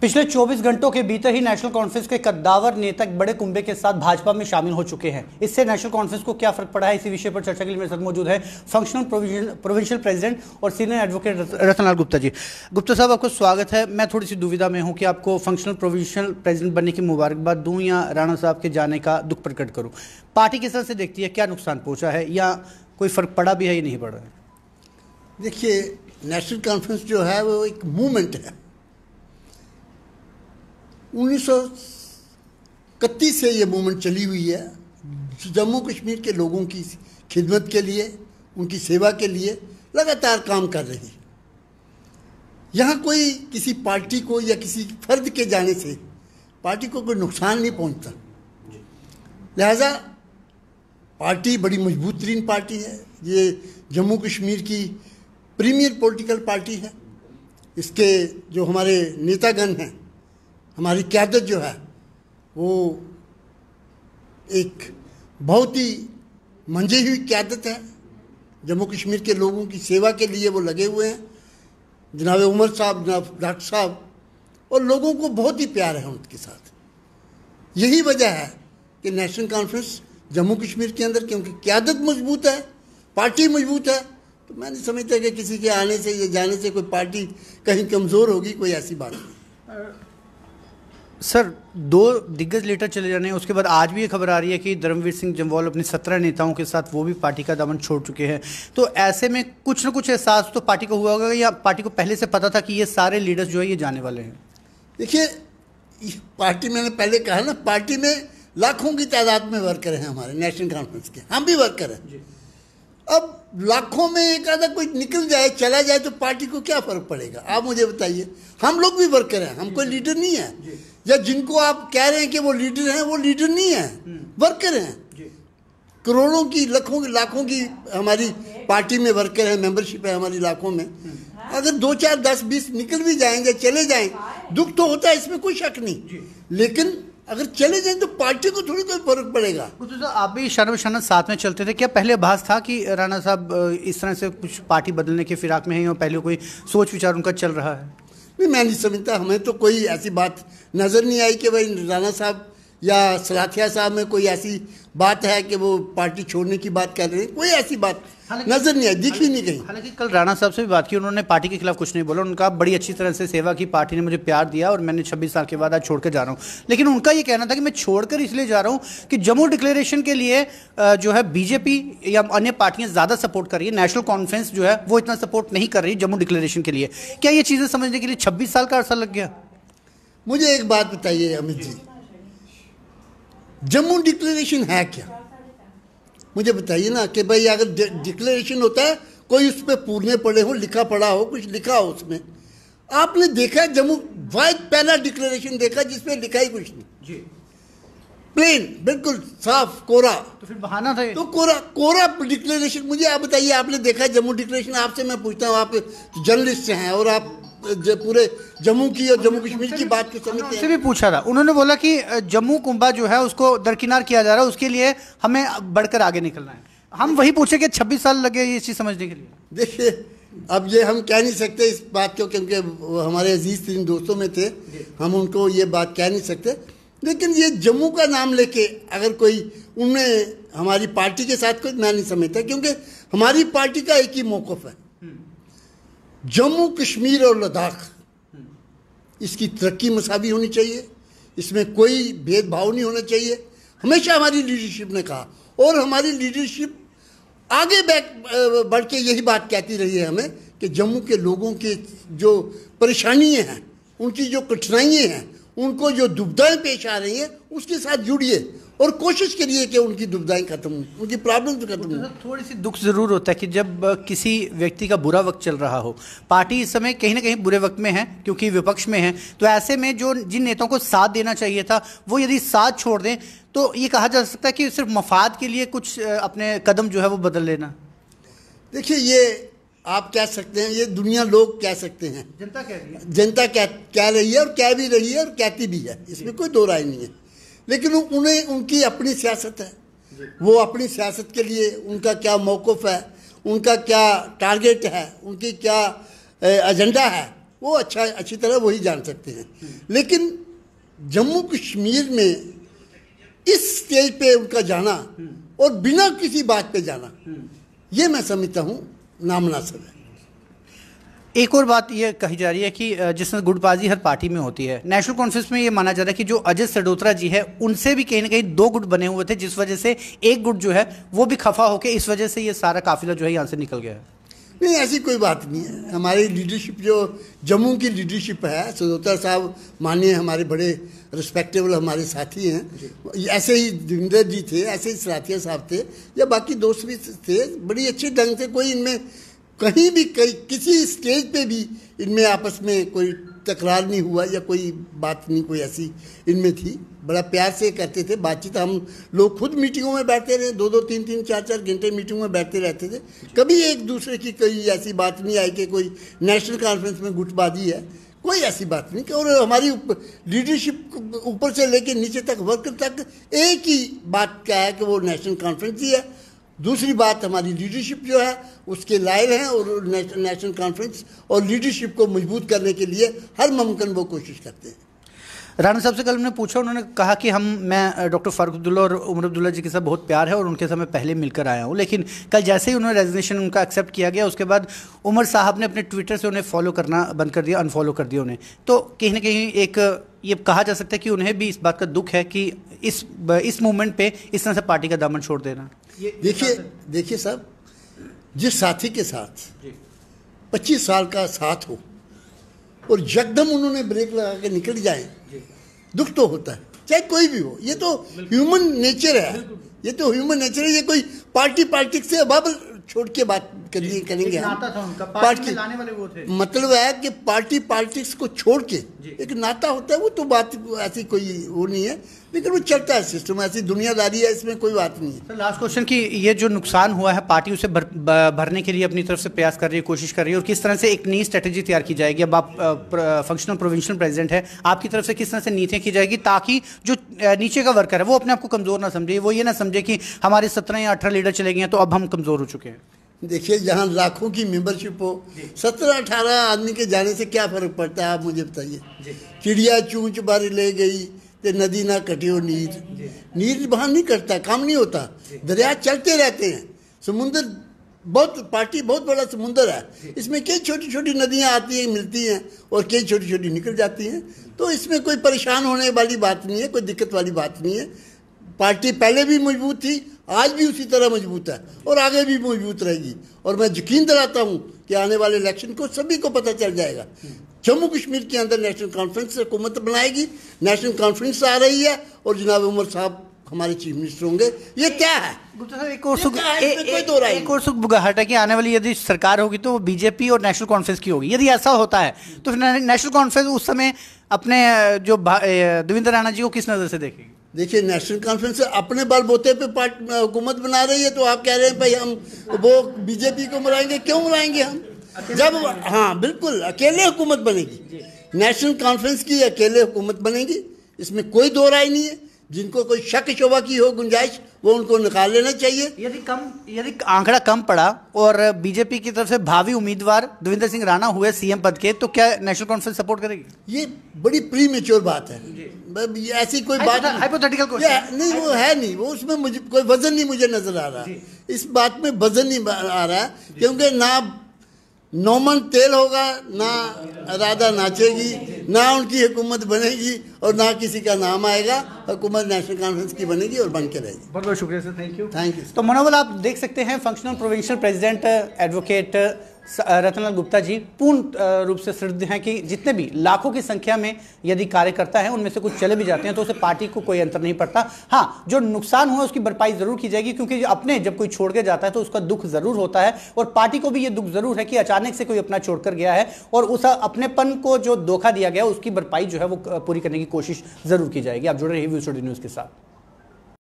पिछले 24 घंटों के भीतर ही नेशनल कॉन्फ्रेंस के कद्दावर नेता बड़े कुंबे के साथ भाजपा में शामिल हो चुके हैं इससे नेशनल कॉन्फ्रेंस को क्या फर्क पड़ा है इसी विषय पर चर्चा के लिए मेरे साथ मौजूद है फंक्शनल प्रोविंशियल प्रेसिडेंट और सीनियर एडवोकेट रतनलाल गुप्ता जी गुप्ता साहब आपको स्वागत है मैं थोड़ी सी दुविधा में हूँ कि आपको फंक्शनल प्रोविंशियल प्रेजिडेंट बनने की मुबारकबाद दूँ या राणा साहब के जाने का दुख प्रकट करूँ पार्टी किस तरह से देखती है क्या नुकसान पहुँचा है या कोई फर्क पड़ा भी है या नहीं पड़ रहा है देखिए नेशनल कॉन्फ्रेंस जो है वो एक मूवमेंट है उन्नीस से ये मूवमेंट चली हुई है जम्मू कश्मीर के लोगों की खिदमत के लिए उनकी सेवा के लिए लगातार काम कर रही है यहाँ कोई किसी पार्टी को या किसी फर्द के जाने से पार्टी को कोई नुकसान नहीं पहुँचता लिहाजा पार्टी बड़ी मजबूत तरीन पार्टी है ये जम्मू कश्मीर की प्रीमियर पॉलिटिकल पार्टी है इसके जो हमारे नेतागण हैं हमारी क्यादत जो है वो एक बहुत ही मंझी हुई क्यादत है जम्मू कश्मीर के लोगों की सेवा के लिए वो लगे हुए हैं जनाब उमर साहब जनाब डॉक्टर साहब और लोगों को बहुत ही प्यार है उनके साथ यही वजह है कि नेशनल कॉन्फ्रेंस जम्मू कश्मीर के अंदर क्योंकि क्यादत मजबूत है पार्टी मजबूत है तो मैं नहीं समझता कि किसी के आने से या जाने से कोई पार्टी कहीं कमज़ोर होगी कोई ऐसी बात नहीं सर दो दिग्गज लेटर चले जाने उसके बाद आज भी ये खबर आ रही है कि धर्मवीर सिंह जम्वाल अपने सत्रह नेताओं के साथ वो भी पार्टी का दामन छोड़ चुके हैं तो ऐसे में कुछ ना कुछ एहसास तो पार्टी को हुआ होगा या पार्टी को पहले से पता था कि ये सारे लीडर्स जो है ये जाने वाले हैं देखिए पार्टी मैंने पहले कहा ना पार्टी में लाखों की तादाद में वर्कर हैं हमारे नेशनल कॉन्फ्रेंस के हम भी वर्कर हैं अब लाखों में एक आधा कोई निकल जाए चला जाए तो पार्टी को क्या फर्क पड़ेगा आप मुझे बताइए हम लोग भी वर्कर हैं हम कोई लीडर नहीं है या जिनको आप कह रहे हैं कि वो लीडर हैं वो लीडर नहीं है हम्म। वर्कर हैं करोड़ों की लाखों की लाखों की हमारी पार्टी में वर्कर है मेंबरशिप है हमारी लाखों में हम्म। अगर दो चार दस बीस निकल भी जाएंगे चले जाएं दुख तो होता है इसमें कोई शक नहीं लेकिन अगर चले जाए तो पार्टी को थोड़ी कोई फर्क पड़ेगा आप भी शरण शरण साथ में चलते थे क्या पहले आभास था कि राणा साहब इस तरह से कुछ पार्टी बदलने के फिराक में है और पहले कोई सोच विचार उनका चल रहा है नहीं मैं नहीं समझता हमें तो कोई ऐसी बात नज़र नहीं आई कि भाई राणा साहब या सलाखिया साहब में कोई ऐसी बात है कि वो पार्टी छोड़ने की बात कर रहे हैं कोई ऐसी बात नजर नहीं आई दिख ही नहीं गई हालांकि कल राणा साहब से भी बात की उन्होंने पार्टी के खिलाफ कुछ नहीं बोला उनका बड़ी अच्छी तरह से सेवा की पार्टी ने मुझे प्यार दिया और मैंने छब्बीस साल के बाद आज छोड़कर जा रहा हूँ लेकिन उनका ये कहना था कि मैं छोड़कर इसलिए जा रहा हूँ कि जम्मू डिक्लेरेशन के लिए जो है बीजेपी या अन्य पार्टियाँ ज़्यादा सपोर्ट कर रही है नेशनल कॉन्फ्रेंस जो है वो इतना सपोर्ट नहीं कर रही जम्मू डिक्लेरेशन के लिए क्या ये चीज़ें समझने के लिए छब्बीस साल का अर्सा लग गया मुझे एक बात बताइए अमित जी जम्मू डिक्लेरेशन है क्या मुझे बताइए ना कि भाई अगर डिक्लेरेशन होता है कोई उस पर पूर्णे पड़े हो लिखा पड़ा हो कुछ लिखा हो उसमें आपने देखा है जम्मू वाइज पहला डिक्लेरेशन देखा जिसमें लिखा ही कुछ नहीं जी प्लेन बिल्कुल साफ कोरा तो फिर बहाना था तो कोरा कोरा डिक्लेरेशन मुझे आप बताइए आपने देखा जम्मू डिक्लेरेशन आपसे मैं पूछता हूँ आप जर्नलिस्ट हैं और आप पूरे जम्मू की और जम्मू कश्मीर की बात की समिति से भी पूछा था उन्होंने बोला कि जम्मू कुंभा जो है उसको दरकिनार किया जा रहा है उसके लिए हमें बढ़कर आगे निकलना है हम वही पूछे कि छब्बीस साल लगे ये चीज़ समझने के लिए देखिए अब ये हम कह नहीं सकते इस बात को क्योंकि हमारे अजीज तीन दोस्तों में थे हम उनको ये बात कह नहीं सकते लेकिन ये जम्मू का नाम लेके अगर कोई उनमें हमारी पार्टी के साथ कोई मैं नहीं समझता क्योंकि हमारी पार्टी का एक ही मौकफ है जम्मू कश्मीर और लद्दाख इसकी तरक्की मसावी होनी चाहिए इसमें कोई भेदभाव नहीं होना चाहिए हमेशा हमारी लीडरशिप ने कहा और हमारी लीडरशिप आगे बैक बढ़ के यही बात कहती रही है हमें कि जम्मू के लोगों के जो परेशानियाँ हैं उनकी जो कठिनाइयाँ हैं उनको जो दुविधाएँ पेश आ रही हैं उसके साथ जुड़िए और कोशिश करिए कि उनकी दुविधाएं खत्म हो उनकी प्रॉब्लम खत्म तो हो थोड़ी सी दुख ज़रूर होता है कि जब किसी व्यक्ति का बुरा वक्त चल रहा हो पार्टी इस समय कहीं ना कहीं बुरे वक्त में है क्योंकि विपक्ष में है तो ऐसे में जो जिन नेताओं को साथ देना चाहिए था वो यदि साथ छोड़ दें तो ये कहा जा सकता है कि सिर्फ मफाद के लिए कुछ अपने कदम जो है वो बदल लेना देखिए ये आप कह सकते हैं ये दुनिया लोग कह सकते हैं जनता कह रही है जनता कह कह रही है और कह भी रही है और कहती भी है इसमें कोई दो राय नहीं है लेकिन उन्हें उनकी अपनी सियासत है वो अपनी सियासत के लिए उनका क्या मौक़ है उनका क्या टारगेट है उनकी क्या एजेंडा है वो अच्छा अच्छी तरह वही जान सकते हैं लेकिन जम्मू कश्मीर में इस स्टेज पे उनका जाना हम्म। और बिना किसी बात पे जाना हम्म। ये मैं समझता हूँ नामनासब है एक और बात यह कही जा रही है कि जिसमें गुटबाजी हर पार्टी में होती है नेशनल कॉन्फ्रेंस में ये माना जा रहा है कि जो अजय सडोत्रा जी है उनसे भी कहीं ना कहीं दो गुट बने हुए थे जिस वजह से एक गुट जो है वो भी खफा होकर इस वजह से ये सारा काफिला जो है यहाँ से निकल गया है नहीं ऐसी कोई बात नहीं है हमारी लीडरशिप जो जम्मू की लीडरशिप है सदोता साहब मानिए हमारे बड़े रिस्पेक्टेबल हमारे साथी हैं ऐसे ही दिग्विंदर जी थे ऐसे ही सराथिया साहब थे या बाकी दोस्त भी थे बड़ी अच्छे ढंग से कोई इनमें कहीं भी कहीं किसी स्टेज पे भी इनमें आपस में कोई तकरार नहीं हुआ या कोई बात नहीं कोई ऐसी इनमें थी बड़ा प्यार से करते थे बातचीत हम लोग खुद मीटिंगों में बैठते रहे दो दो तीन तीन चार चार घंटे मीटिंग में बैठते रहते थे कभी एक दूसरे की कोई ऐसी बात नहीं आई कि कोई नेशनल कॉन्फ्रेंस में गुटबाजी है कोई ऐसी बात नहीं कि और हमारी लीडरशिप ऊपर से लेकर नीचे तक वर्कर तक एक ही बात क्या है कि वो नेशनल कॉन्फ्रेंस ही है दूसरी बात हमारी लीडरशिप जो है उसके लायल हैं और नेशनल कॉन्फ्रेंस और लीडरशिप को मजबूत करने के लिए हर मुमकिन वो कोशिश करते हैं राना साहब से कल हमने पूछा उन्होंने कहा कि हम मैं डॉक्टर फारूक अब्दुल्ला और उमर अब्दुल्ला जी के साथ बहुत प्यार है और उनके साथ मैं पहले मिलकर आया हूँ लेकिन कल जैसे ही उन्होंने रेजिग्नेशन उनका एक्सेप्ट किया गया उसके बाद उमर साहब ने अपने ट्विटर से उन्हें फॉलो करना बंद कर दिया अनफॉलो कर दिया उन्हें तो कहीं ना कहीं एक ये कहा जा सकता है कि उन्हें भी इस बात का दुख है कि इस इस मूवमेंट पे इस तरह से पार्टी का दामन छोड़ देना देखिए देखिए साहब जिस साथी के साथ पच्चीस साल का साथ हो और जगदम उन्होंने ब्रेक लगा के निकल जाए दुख तो होता है चाहे कोई भी हो ये तो ह्यूमन नेचर है ये तो ह्यूमन नेचर है ये कोई पार्टी पार्टी से अब छोड़ के बात करिए करेंगे पार्टी लाने वाले वो थे मतलब है कि पार्टी पॉलिटिक्स को छोड़ के एक नाता होता है वो तो बात ऐसी कोई वो नहीं है लेकिन वो चलता है सिस्टम ऐसी दुनियादारी है इसमें कोई बात नहीं है लास्ट क्वेश्चन की ये जो नुकसान हुआ है पार्टी उसे भर, भरने के लिए अपनी तरफ से प्रयास कर रही है कोशिश कर रही है और किस तरह से एक नई स्ट्रेटेजी तैयार की जाएगी अब आप फंक्शनल प्रोविंशनल प्रेजिडेंट है आपकी तरफ से किस तरह से नीतियाँ की जाएगी ताकि जो नीचे का वर्कर है वो अपने आप को कमज़ोर ना समझे वो ये ना समझे कि हमारे सत्रह या अठारह लीडर चले गए हैं तो अब हम कमज़ोर हो चुके हैं देखिए जहाँ लाखों की मेंबरशिप हो सत्रह अठारह आदमी के जाने से क्या फ़र्क पड़ता है आप मुझे बताइए चिड़िया चूंच बारी ले गई तो नदी ना कटियो नीर नीर वहाँ नहीं कटता काम नहीं होता दरिया चलते रहते हैं समुंदर बहुत पार्टी बहुत बड़ा समुंदर है इसमें कई छोटी छोटी नदियाँ आती हैं मिलती हैं और कई छोटी छोटी निकल जाती हैं तो इसमें कोई परेशान होने वाली बात नहीं है कोई दिक्कत वाली बात नहीं है पार्टी पहले भी मजबूत थी आज भी उसी तरह मजबूत है और आगे भी मजबूत रहेगी और मैं यकीन दिलाता हूँ कि आने वाले इलेक्शन को सभी को पता चल जाएगा जम्मू कश्मीर के अंदर नेशनल कॉन्फ्रेंस हुकूमत बनाएगी नेशनल कॉन्फ्रेंस आ रही है और जनाब उमर साहब हमारे चीफ मिनिस्टर होंगे ये क्या है गुप्ता साहब एक और सुख एक और सुख बुगाहट है कि आने वाली यदि सरकार होगी तो बीजेपी और नेशनल कॉन्फ्रेंस की होगी यदि ऐसा होता है तो नेशनल कॉन्फ्रेंस उस समय अपने जो देवेंद्र राणा जी को किस नज़र से देखेगी देखिए नेशनल कॉन्फ्रेंस अपने बाल बोते पे पार्ट हुकूमत बना रही है तो आप कह रहे हैं भाई हम वो बीजेपी को मराएंगे क्यों मराएंगे हम जब हाँ बिल्कुल अकेले हुकूमत बनेगी नेशनल कॉन्फ्रेंस की अकेले हुकूमत बनेगी इसमें कोई दो राय नहीं है जिनको कोई शक शुबा की हो गुंजाइश वो उनको निकाल लेना चाहिए यदि कम यदि आंकड़ा कम पड़ा और बीजेपी की तरफ से भावी उम्मीदवार दविंदर सिंह राणा हुए सीएम पद के तो क्या नेशनल कॉन्फ्रेंस सपोर्ट करेगी ये बड़ी प्री मेच्योर बात है ऐसी कोई बात हाइपोथेटिकल क्वेश्चन नहीं वो है नहीं वो उसमें मुझे कोई वजन नहीं मुझे नजर आ रहा इस बात में वजन नहीं आ रहा है क्योंकि ना नोमन तेल होगा ना राधा नाचेगी ना उनकी हुकूमत बनेगी और ना किसी का नाम आएगा हुकूमत नेशनल कॉन्फ्रेंस की बनेगी और बन के रहेगी बहुत बहुत शुक्रिया sir thank you thank you तो मनोबल आप देख सकते हैं functional provincial president advocate Ratanlal Gupta ji पूर्ण रूप से सिद्ध हैं कि जितने भी लाखों की संख्या में यदि कार्यकर्ता हैं उनमें से कुछ चले भी जाते हैं तो उसे पार्टी को कोई अंतर नहीं पड़ता हाँ जो नुकसान हुआ उसकी भरपाई जरूर की जाएगी क्योंकि अपने जब कोई छोड़ के जाता है तो उसका दुख जरूर होता है और पार्टी को भी ये दुख जरूर है कि अचानक से कोई अपना छोड़कर गया है और उस अपनेपन को जो धोखा दिया गया उसकी भरपाई जो है वो पूरी करने की कोशिश जरूर की जाएगी आप जुड़े रहिए न्यूज़ के साथ